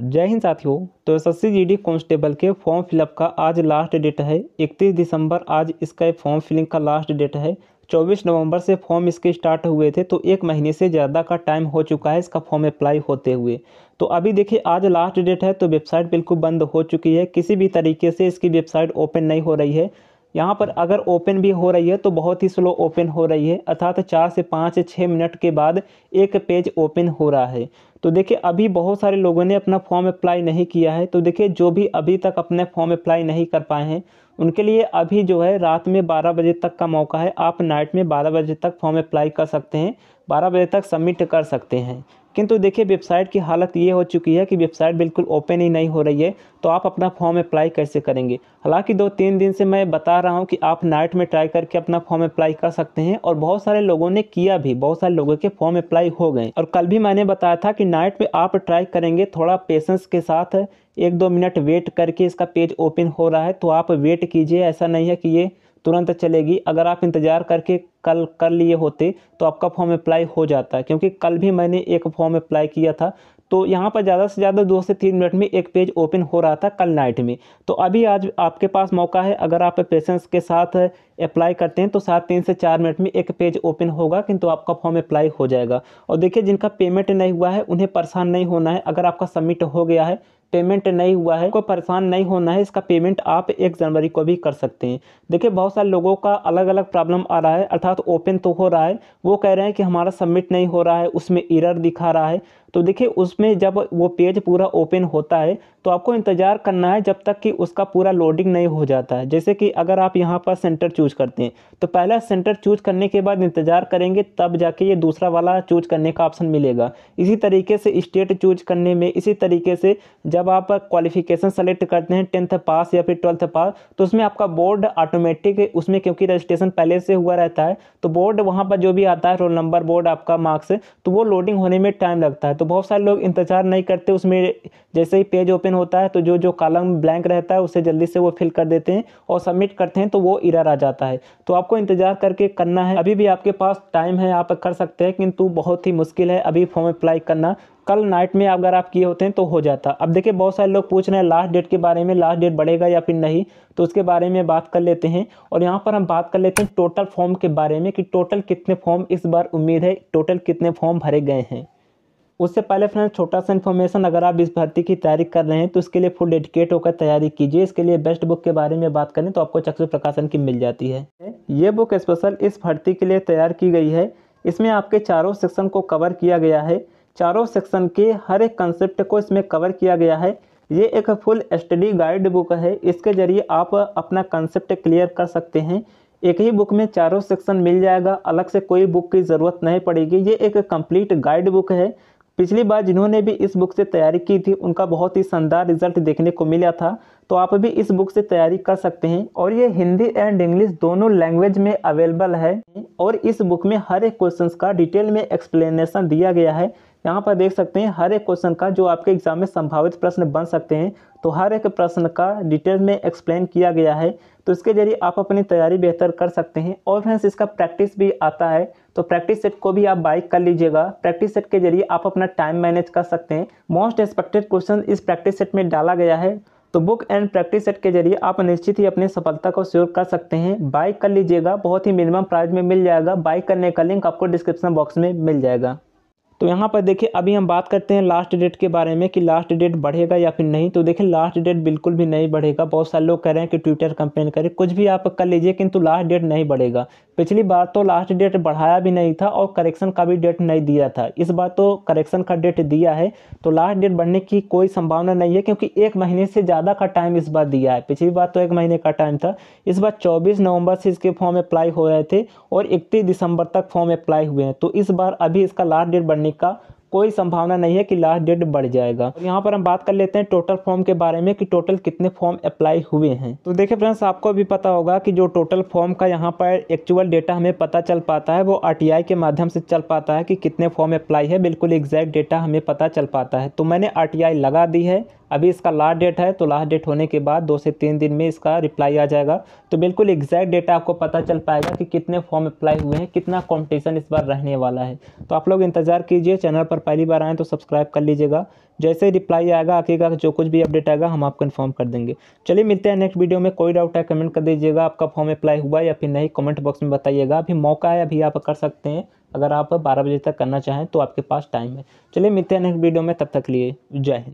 जय हिंद साथियों तो एस एस सी कांस्टेबल के फॉर्म फिलअप का आज लास्ट डेट है 31 दिसंबर आज इसका फॉर्म फिलिंग का लास्ट डेट है 24 नवंबर से फॉर्म इसके स्टार्ट हुए थे तो एक महीने से ज़्यादा का टाइम हो चुका है इसका फॉर्म अप्लाई होते हुए तो अभी देखिए आज लास्ट डेट है तो वेबसाइट बिल्कुल बंद हो चुकी है किसी भी तरीके से इसकी वेबसाइट ओपन नहीं हो रही है यहाँ पर अगर ओपन भी हो रही है तो बहुत ही स्लो ओपन हो रही है अर्थात चार से पाँच से छः मिनट के बाद एक पेज ओपन हो रहा है तो देखिए अभी बहुत सारे लोगों ने अपना फॉर्म अप्लाई नहीं किया है तो देखिए जो भी अभी तक अपने फॉर्म अप्लाई नहीं कर पाए हैं उनके लिए अभी जो है रात में 12 बजे तक का मौका है आप नाइट में 12 बजे तक फॉर्म अप्लाई कर सकते हैं 12 बजे तक सबमिट कर सकते हैं किंतु देखिए वेबसाइट की हालत ये हो चुकी है कि वेबसाइट बिल्कुल ओपन ही नहीं हो रही है तो आप अपना फॉर्म अप्लाई कैसे करेंगे हालांकि दो तीन दिन से मैं बता रहा हूँ कि आप नाइट में ट्राई करके अपना फॉर्म अप्लाई कर सकते हैं और बहुत सारे लोगों ने किया भी बहुत सारे लोगों के फॉर्म अप्लाई हो गए और कल भी मैंने बताया था कि नाइट में आप ट्राई करेंगे थोड़ा पेशेंस के साथ एक दो मिनट वेट करके इसका पेज ओपन हो रहा है तो आप वेट कीजिए ऐसा नहीं है कि ये तुरंत चलेगी अगर आप इंतज़ार करके कल कर लिए होते तो आपका फॉर्म अप्लाई हो जाता है क्योंकि कल भी मैंने एक फॉर्म अप्लाई किया था तो यहाँ पर ज़्यादा से ज़्यादा दो से तीन मिनट में एक पेज ओपन हो रहा था कल नाइट में तो अभी आज आपके पास मौका है अगर आप पेशेंस के साथ अप्लाई करते हैं तो सात तीन से चार मिनट में एक पेज ओपन होगा किंतु तो आपका फॉर्म अप्लाई हो जाएगा और देखिए जिनका पेमेंट नहीं हुआ है उन्हें परेशान नहीं होना है अगर आपका सबमिट हो गया है पेमेंट नहीं हुआ है कोई परेशान नहीं होना है इसका पेमेंट आप एक जनवरी को भी कर सकते हैं देखिए बहुत सारे लोगों का अलग अलग प्रॉब्लम आ रहा है अर्थात ओपन तो हो रहा है वो कह रहे हैं कि हमारा सबमिट नहीं हो रहा है उसमें इरर दिखा रहा है तो देखिए उसमें जब वो पेज पूरा ओपन होता है तो आपको इंतज़ार करना है जब तक कि उसका पूरा लोडिंग नहीं हो जाता है जैसे कि अगर आप यहाँ पर सेंटर चूज करते हैं तो पहला सेंटर चूज करने के बाद इंतज़ार करेंगे तब जाके ये दूसरा वाला चूज करने का ऑप्शन मिलेगा इसी तरीके से स्टेट चूज करने में इसी तरीके से जब आप क्वालिफिकेशन सेलेक्ट करते हैं टेंथ पास या फिर ट्वेल्थ पास तो उसमें आपका बोर्ड ऑटोमेटिक उसमें क्योंकि रजिस्ट्रेशन पहले से हुआ रहता है तो बोर्ड वहाँ पर जो भी आता है रोल नंबर बोर्ड आपका मार्क्स तो वो लोडिंग होने में टाइम लगता है तो बहुत सारे लोग इंतज़ार नहीं करते उसमें जैसे ही पेज ओपन होता है तो जो जो कॉलम ब्लैंक रहता है उसे जल्दी से वो फिल कर देते हैं और सबमिट करते हैं तो वो इरर आ जाता है तो आपको इंतज़ार करके करना है अभी भी आपके पास टाइम है आप कर सकते हैं किंतु बहुत ही मुश्किल है अभी फॉर्म अप्लाई करना कल नाइट में अगर आप किए होते हैं तो हो जाता अब देखिए बहुत सारे लोग पूछ रहे हैं लास्ट डेट के बारे में लास्ट डेट बढ़ेगा या फिर नहीं तो उसके बारे में बात कर लेते हैं और यहाँ पर हम बात कर लेते हैं टोटल फॉर्म के बारे में कि टोटल कितने फॉर्म इस बार उम्मीद है टोटल कितने फॉर्म भरे गए हैं उससे पहले फ्रेंड्स छोटा सा इन्फॉर्मेशन अगर आप इस भर्ती की तैयारी कर रहे हैं तो इसके लिए फुल डेडिकेट होकर तैयारी कीजिए इसके लिए बेस्ट बुक के बारे में बात करें तो आपको चक्षु प्रकाशन की मिल जाती है ये बुक स्पेशल इस भर्ती के लिए तैयार की गई है इसमें आपके चारों सेक्शन को कवर किया गया है चारों सेक्शन के हर एक कंसेप्ट को इसमें कवर किया गया है ये एक फुल स्टडी गाइड बुक है इसके ज़रिए आप अपना कंसेप्ट क्लियर कर सकते हैं एक ही बुक में चारों सेक्शन मिल जाएगा अलग से कोई बुक की ज़रूरत नहीं पड़ेगी ये एक कंप्लीट गाइड बुक है पिछली बार जिन्होंने भी इस बुक से तैयारी की थी उनका बहुत ही शानदार रिजल्ट देखने को मिला था तो आप भी इस बुक से तैयारी कर सकते हैं और ये हिंदी एंड इंग्लिश दोनों लैंग्वेज में अवेलेबल है और इस बुक में हर एक क्वेश्चन का डिटेल में एक्सप्लेनेशन दिया गया है यहाँ पर देख सकते हैं हर एक क्वेश्चन का जो आपके एग्जाम में संभावित प्रश्न बन सकते हैं तो हर एक प्रश्न का डिटेल में एक्सप्लेन किया गया है तो इसके जरिए आप अपनी तैयारी बेहतर कर सकते हैं और फ्रेंड्स इसका प्रैक्टिस भी आता है तो प्रैक्टिस सेट को भी आप बाइक कर लीजिएगा प्रैक्टिस सेट के जरिए आप अपना टाइम मैनेज कर सकते हैं मोस्ट एक्सपेक्टेड क्वेश्चन इस प्रैक्टिस सेट में डाला गया है तो बुक एंड प्रैक्टिस सेट के जरिए आप निश्चित ही अपनी सफलता को श्योर कर सकते हैं बाइक कर लीजिएगा बहुत ही मिनिमम प्राइस में मिल जाएगा बाइक करने का लिंक आपको डिस्क्रिप्शन बॉक्स में मिल जाएगा तो यहाँ पर देखिए अभी हम बात करते हैं लास्ट डेट के बारे में कि लास्ट डेट बढ़ेगा या फिर नहीं तो देखिए लास्ट डेट बिल्कुल भी नहीं बढ़ेगा बहुत सारे लोग कह रहे हैं कि ट्विटर कंप्लेन करें कुछ भी आप कर लीजिए किंतु लास्ट डेट नहीं बढ़ेगा पिछली बार तो लास्ट डेट बढ़ाया भी नहीं था और करेक्शन का भी डेट नहीं दिया था इस बार तो करेक्शन का डेट दिया है तो लास्ट डेट बढ़ने की कोई संभावना नहीं है क्योंकि एक महीने से ज़्यादा का टाइम इस बार दिया है पिछली बार तो एक महीने का टाइम था इस बार चौबीस नवंबर से इसके फॉर्म अप्लाई हो रहे थे और इकतीस दिसंबर तक फॉर्म अप्लाई हुए हैं तो इस बार अभी इसका लास्ट डेट बढ़ने आने का कोई संभावना नहीं है कि लास्ट डेट बढ़ जाएगा और यहाँ पर हम बात कर लेते हैं टोटल फॉर्म के बारे में कि टोटल कितने फॉर्म अप्लाई हुए हैं तो देखिए फ्रेंड्स आपको भी पता होगा कि जो टोटल फॉर्म का यहाँ पर एक्चुअल डेटा हमें पता चल पाता है वो आरटीआई के माध्यम से चल पाता है कि कितने फॉर्म अप्लाई है बिल्कुल एग्जैक्ट डेटा हमें पता चल पाता है तो मैंने आर लगा दी है अभी इसका लास्ट डेट है तो लास्ट डेट होने के बाद दो से तीन दिन में इसका रिप्लाई आ जाएगा तो बिल्कुल एग्जैक्ट डेटा आपको पता चल पाएगा कि कितने फॉर्म अप्लाई हुए हैं कितना कॉम्पिटिशन इस बार रहने वाला है तो आप लोग इंतजार कीजिए चैनल पर पहली बार आएँ तो सब्सक्राइब कर लीजिएगा जैसे रिप्लाई आएगा आगे का जो कुछ भी अपडेट आएगा हम आपको इन्फॉर्म कर देंगे चलिए मिलते हैं नेक्स्ट वीडियो में कोई डाउट है कमेंट कर दीजिएगा आपका फॉर्म अप्लाई हुआ या फिर नहीं कमेंट बॉक्स में बताइएगा अभी मौका है अभी आप कर सकते हैं अगर आप बारह बजे तक करना चाहें तो आपके पास टाइम है चलिए मिलते हैं नेक्स्ट वीडियो में तब तक लिए जय हिंद